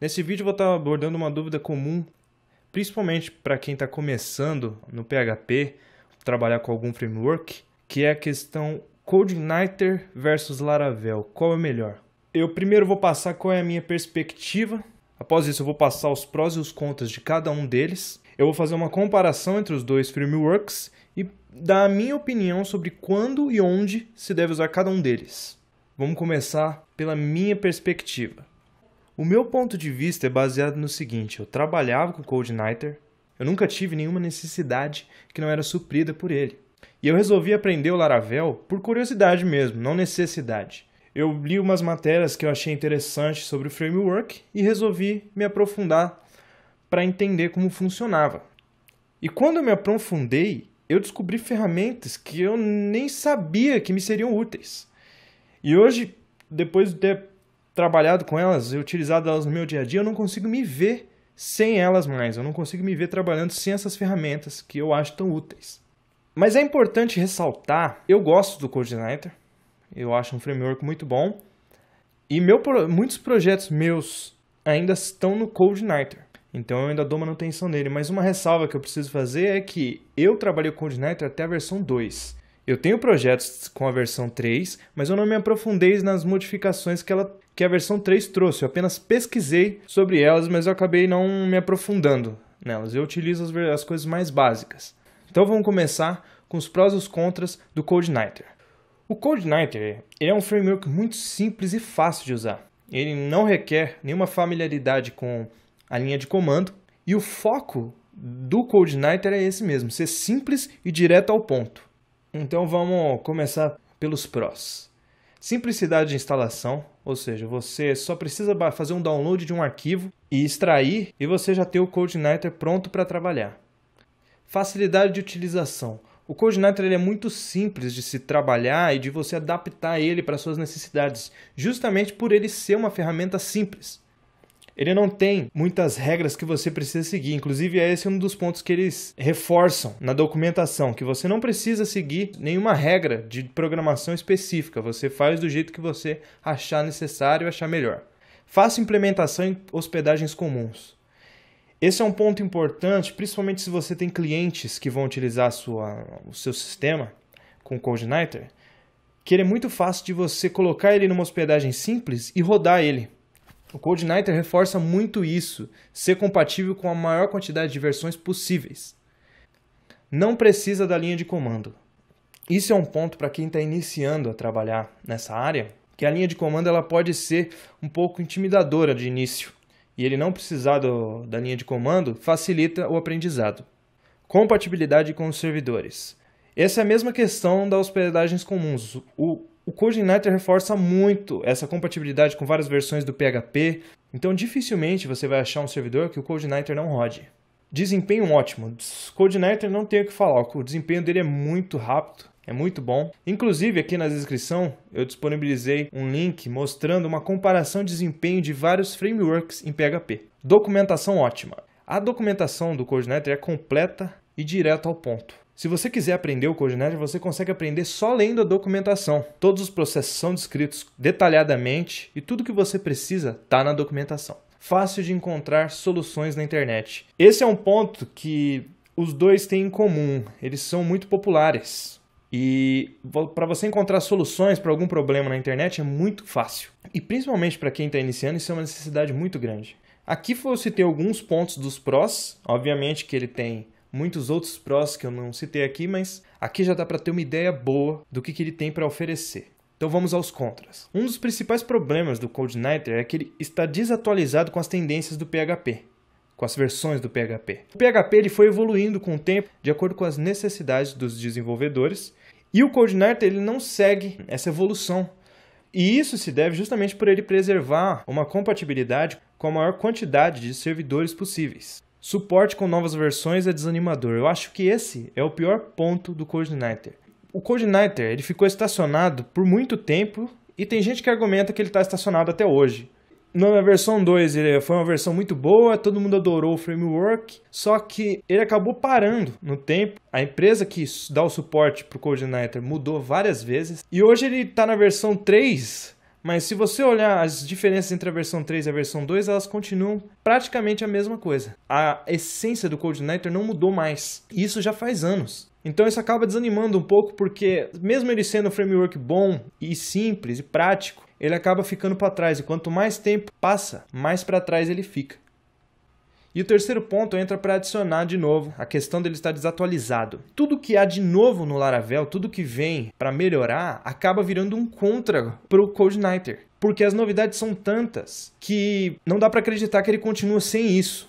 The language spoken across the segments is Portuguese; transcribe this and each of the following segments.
Nesse vídeo vou estar abordando uma dúvida comum, principalmente para quem está começando no PHP, trabalhar com algum framework, que é a questão CodeIgniter versus Laravel, qual é melhor? Eu primeiro vou passar qual é a minha perspectiva, após isso eu vou passar os prós e os contras de cada um deles, eu vou fazer uma comparação entre os dois frameworks e dar a minha opinião sobre quando e onde se deve usar cada um deles. Vamos começar pela minha perspectiva. O meu ponto de vista é baseado no seguinte: eu trabalhava com o Cold Nighter, eu nunca tive nenhuma necessidade que não era suprida por ele. E eu resolvi aprender o Laravel por curiosidade mesmo, não necessidade. Eu li umas matérias que eu achei interessantes sobre o framework e resolvi me aprofundar para entender como funcionava. E quando eu me aprofundei, eu descobri ferramentas que eu nem sabia que me seriam úteis. E hoje, depois de ter trabalhado com elas e utilizado elas no meu dia a dia, eu não consigo me ver sem elas mais. Eu não consigo me ver trabalhando sem essas ferramentas que eu acho tão úteis. Mas é importante ressaltar, eu gosto do CodeIgniter. Eu acho um framework muito bom. E meu, muitos projetos meus ainda estão no CodeIgniter. Então eu ainda dou manutenção nele. Mas uma ressalva que eu preciso fazer é que eu trabalhei com o CodeIgniter até a versão 2. Eu tenho projetos com a versão 3, mas eu não me aprofundei nas modificações que ela que a versão 3 trouxe. Eu apenas pesquisei sobre elas, mas eu acabei não me aprofundando nelas. Eu utilizo as, as coisas mais básicas. Então vamos começar com os prós e os contras do CodeNighter. O CodeNighter é um framework muito simples e fácil de usar. Ele não requer nenhuma familiaridade com a linha de comando e o foco do CodeNighter é esse mesmo, ser simples e direto ao ponto. Então vamos começar pelos prós. Simplicidade de instalação, ou seja, você só precisa fazer um download de um arquivo e extrair e você já tem o CodeNighter pronto para trabalhar. Facilidade de utilização. O CodeNighter ele é muito simples de se trabalhar e de você adaptar ele para suas necessidades, justamente por ele ser uma ferramenta simples. Ele não tem muitas regras que você precisa seguir. Inclusive, é esse um dos pontos que eles reforçam na documentação, que você não precisa seguir nenhuma regra de programação específica. Você faz do jeito que você achar necessário e achar melhor. Faça implementação em hospedagens comuns. Esse é um ponto importante, principalmente se você tem clientes que vão utilizar sua, o seu sistema com CodeNighter, que ele é muito fácil de você colocar ele numa hospedagem simples e rodar ele. O CodeNighter reforça muito isso, ser compatível com a maior quantidade de versões possíveis. Não precisa da linha de comando. Isso é um ponto para quem está iniciando a trabalhar nessa área, que a linha de comando ela pode ser um pouco intimidadora de início, e ele não precisar do, da linha de comando facilita o aprendizado. Compatibilidade com os servidores. Essa é a mesma questão das hospedagens comuns. O o Code Igniter reforça muito essa compatibilidade com várias versões do PHP, então dificilmente você vai achar um servidor que o Code Igniter não rode. Desempenho ótimo. CodeNighter não tenho o que falar, o desempenho dele é muito rápido, é muito bom. Inclusive, aqui na descrição eu disponibilizei um link mostrando uma comparação de desempenho de vários frameworks em PHP. Documentação ótima. A documentação do CodeNighter é completa e direto ao ponto. Se você quiser aprender o CodeNet, você consegue aprender só lendo a documentação. Todos os processos são descritos detalhadamente e tudo que você precisa está na documentação. Fácil de encontrar soluções na internet. Esse é um ponto que os dois têm em comum. Eles são muito populares. E para você encontrar soluções para algum problema na internet é muito fácil. E principalmente para quem está iniciando, isso é uma necessidade muito grande. Aqui você citei alguns pontos dos prós. Obviamente que ele tem muitos outros prós que eu não citei aqui, mas aqui já dá para ter uma ideia boa do que, que ele tem para oferecer. Então vamos aos contras. Um dos principais problemas do CodeNighter é que ele está desatualizado com as tendências do PHP, com as versões do PHP. O PHP ele foi evoluindo com o tempo de acordo com as necessidades dos desenvolvedores e o CodeNighter ele não segue essa evolução. E isso se deve justamente por ele preservar uma compatibilidade com a maior quantidade de servidores possíveis. Suporte com novas versões é desanimador. Eu acho que esse é o pior ponto do CodeIgniter. O CodeIgniter ele ficou estacionado por muito tempo e tem gente que argumenta que ele está estacionado até hoje. Na versão 2 ele foi uma versão muito boa, todo mundo adorou o framework, só que ele acabou parando no tempo. A empresa que dá o suporte para o CodeIgniter mudou várias vezes e hoje ele está na versão 3 mas se você olhar as diferenças entre a versão 3 e a versão 2, elas continuam praticamente a mesma coisa. A essência do CodeIgniter não mudou mais. Isso já faz anos. Então isso acaba desanimando um pouco porque mesmo ele sendo um framework bom e simples e prático, ele acaba ficando para trás e quanto mais tempo passa, mais para trás ele fica. E o terceiro ponto entra para adicionar de novo a questão dele estar desatualizado. Tudo que há de novo no Laravel, tudo que vem para melhorar, acaba virando um contra para o CodeNighter, porque as novidades são tantas que não dá para acreditar que ele continua sem isso.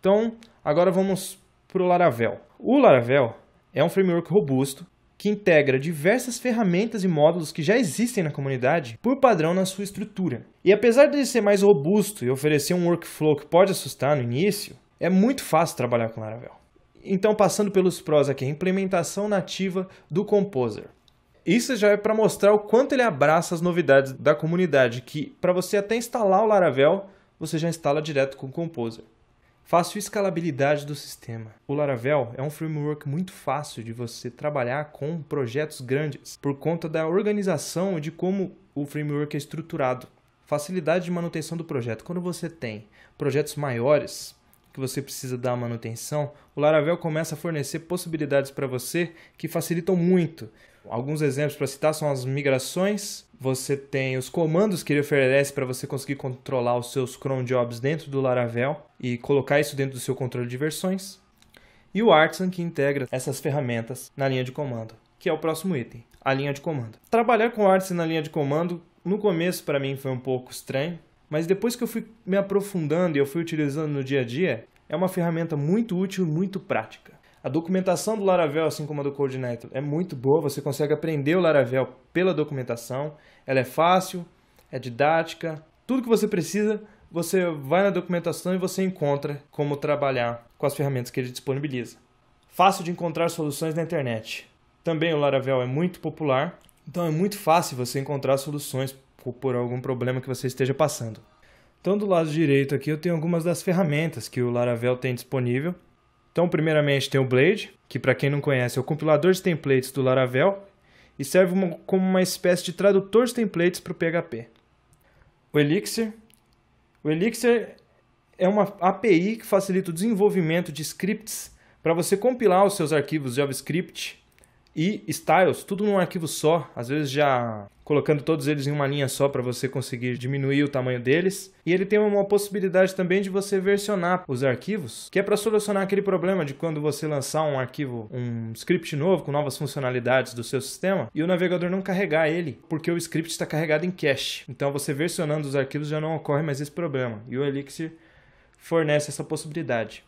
Então, agora vamos para o Laravel. O Laravel é um framework robusto que integra diversas ferramentas e módulos que já existem na comunidade por padrão na sua estrutura. E apesar de ser mais robusto e oferecer um workflow que pode assustar no início, é muito fácil trabalhar com Laravel. Então, passando pelos prós aqui, a implementação nativa do Composer. Isso já é para mostrar o quanto ele abraça as novidades da comunidade, que para você até instalar o Laravel, você já instala direto com o Composer. Fácil escalabilidade do sistema. O Laravel é um framework muito fácil de você trabalhar com projetos grandes, por conta da organização e de como o framework é estruturado. Facilidade de manutenção do projeto. Quando você tem projetos maiores que você precisa dar manutenção, o Laravel começa a fornecer possibilidades para você que facilitam muito. Alguns exemplos para citar são as migrações, você tem os comandos que ele oferece para você conseguir controlar os seus cron jobs dentro do Laravel e colocar isso dentro do seu controle de versões, e o Artisan que integra essas ferramentas na linha de comando, que é o próximo item, a linha de comando. Trabalhar com o Artisan na linha de comando no começo para mim foi um pouco estranho, mas depois que eu fui me aprofundando e eu fui utilizando no dia a dia, é uma ferramenta muito útil e muito prática. A documentação do Laravel, assim como a do CodeNet, é muito boa. Você consegue aprender o Laravel pela documentação. Ela é fácil, é didática. Tudo que você precisa, você vai na documentação e você encontra como trabalhar com as ferramentas que ele disponibiliza. Fácil de encontrar soluções na internet. Também o Laravel é muito popular, então é muito fácil você encontrar soluções por algum problema que você esteja passando. Então, do lado direito aqui, eu tenho algumas das ferramentas que o Laravel tem disponível. Então, primeiramente, tem o Blade, que para quem não conhece é o compilador de templates do Laravel e serve uma, como uma espécie de tradutor de templates para o PHP. O Elixir. O Elixir é uma API que facilita o desenvolvimento de scripts para você compilar os seus arquivos JavaScript e styles, tudo num arquivo só, às vezes já colocando todos eles em uma linha só para você conseguir diminuir o tamanho deles. E ele tem uma possibilidade também de você versionar os arquivos, que é para solucionar aquele problema de quando você lançar um arquivo, um script novo com novas funcionalidades do seu sistema e o navegador não carregar ele, porque o script está carregado em cache. Então você versionando os arquivos já não ocorre mais esse problema. E o Elixir fornece essa possibilidade.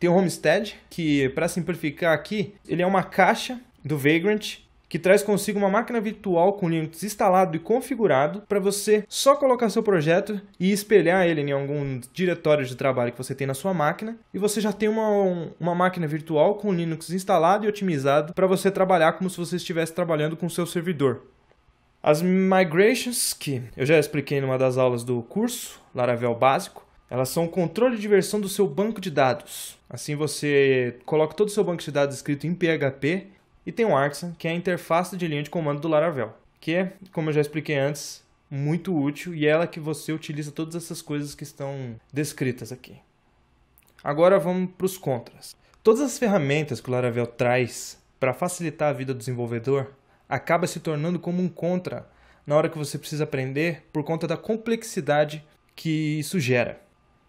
Tem o Homestead, que para simplificar aqui, ele é uma caixa do Vagrant, que traz consigo uma máquina virtual com Linux instalado e configurado para você só colocar seu projeto e espelhar ele em algum diretório de trabalho que você tem na sua máquina e você já tem uma, uma máquina virtual com Linux instalado e otimizado para você trabalhar como se você estivesse trabalhando com seu servidor. As migrations, que eu já expliquei numa das aulas do curso Laravel básico, elas são o controle de versão do seu banco de dados. Assim você coloca todo o seu banco de dados escrito em PHP e tem o Artisan, que é a interface de linha de comando do Laravel, que é, como eu já expliquei antes, muito útil e é ela que você utiliza todas essas coisas que estão descritas aqui. Agora vamos para os contras. Todas as ferramentas que o Laravel traz para facilitar a vida do desenvolvedor acaba se tornando como um contra na hora que você precisa aprender por conta da complexidade que isso gera.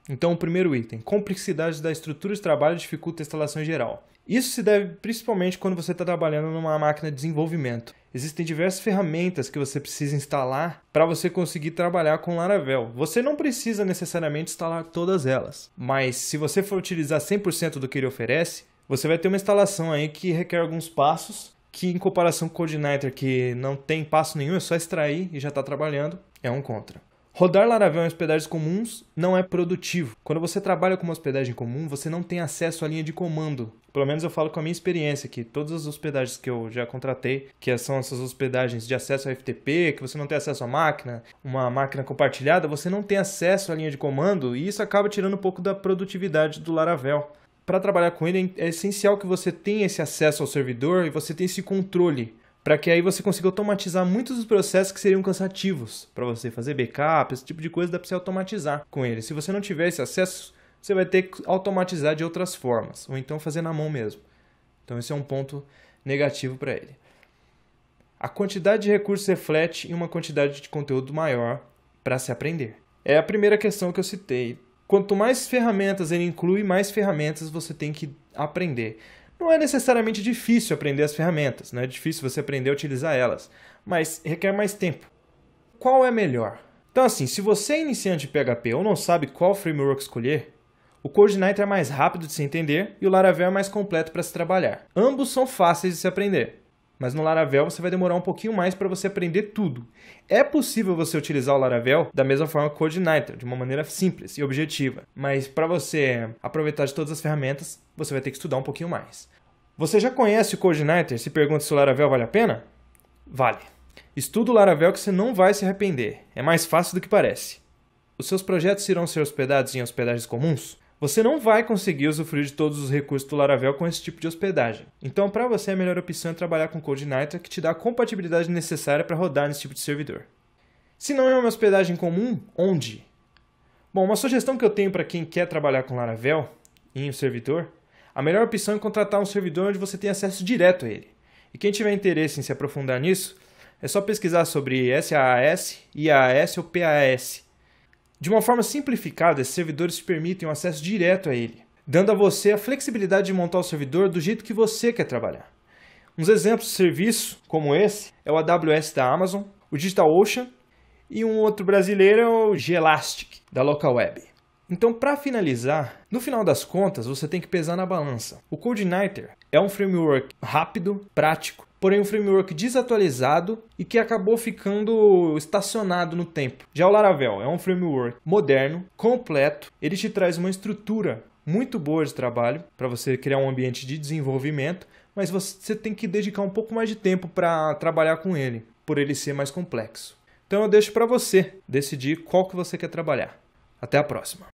Então, o primeiro item, complexidade da estrutura de trabalho dificulta a instalação em geral. Isso se deve principalmente quando você está trabalhando numa máquina de desenvolvimento. Existem diversas ferramentas que você precisa instalar para você conseguir trabalhar com Laravel. Você não precisa necessariamente instalar todas elas, mas se você for utilizar 100% do que ele oferece, você vai ter uma instalação aí que requer alguns passos, que em comparação com o CodeNighter, que não tem passo nenhum, é só extrair e já está trabalhando, é um contra. Rodar Laravel em hospedagens comuns não é produtivo. Quando você trabalha com uma hospedagem comum, você não tem acesso à linha de comando. Pelo menos eu falo com a minha experiência que todas as hospedagens que eu já contratei, que são essas hospedagens de acesso a FTP, que você não tem acesso à máquina, uma máquina compartilhada, você não tem acesso à linha de comando e isso acaba tirando um pouco da produtividade do Laravel para trabalhar com ele é essencial que você tenha esse acesso ao servidor e você tenha esse controle para que aí você consiga automatizar muitos dos processos que seriam cansativos para você fazer backup, esse tipo de coisa dá para você automatizar com ele. Se você não tiver esse acesso, você vai ter que automatizar de outras formas, ou então fazer na mão mesmo. Então esse é um ponto negativo para ele. A quantidade de recursos reflete em uma quantidade de conteúdo maior para se aprender. É a primeira questão que eu citei. Quanto mais ferramentas ele inclui, mais ferramentas você tem que aprender. Não é necessariamente difícil aprender as ferramentas, não né? é difícil você aprender a utilizar elas, mas requer mais tempo. Qual é melhor? Então assim, se você é iniciante de PHP ou não sabe qual framework escolher, o CodeNight é mais rápido de se entender e o Laravel é mais completo para se trabalhar. Ambos são fáceis de se aprender mas no Laravel você vai demorar um pouquinho mais para você aprender tudo. É possível você utilizar o Laravel da mesma forma que o CodeNighter, de uma maneira simples e objetiva, mas para você aproveitar de todas as ferramentas, você vai ter que estudar um pouquinho mais. Você já conhece o CodeNighter? Se pergunta se o Laravel vale a pena? Vale. Estuda o Laravel que você não vai se arrepender. É mais fácil do que parece. Os seus projetos irão ser hospedados em hospedagens comuns? Você não vai conseguir usufruir de todos os recursos do Laravel com esse tipo de hospedagem. Então, para você, a melhor opção é trabalhar com CodeNighter, que te dá a compatibilidade necessária para rodar nesse tipo de servidor. Se não é uma hospedagem comum, onde? Bom, uma sugestão que eu tenho para quem quer trabalhar com Laravel em um servidor, a melhor opção é contratar um servidor onde você tem acesso direto a ele. E quem tiver interesse em se aprofundar nisso, é só pesquisar sobre SaaS, IAS ou PaaS de uma forma simplificada, esses servidores te permitem um acesso direto a ele, dando a você a flexibilidade de montar o servidor do jeito que você quer trabalhar. Uns exemplos de serviço como esse é o AWS da Amazon, o DigitalOcean e um outro brasileiro é o Gelastic da LocalWeb. Então, para finalizar, no final das contas, você tem que pesar na balança. O CodeNighter é um framework rápido, prático porém um framework desatualizado e que acabou ficando estacionado no tempo. Já o Laravel é um framework moderno, completo, ele te traz uma estrutura muito boa de trabalho para você criar um ambiente de desenvolvimento, mas você tem que dedicar um pouco mais de tempo para trabalhar com ele, por ele ser mais complexo. Então eu deixo para você decidir qual que você quer trabalhar. Até a próxima.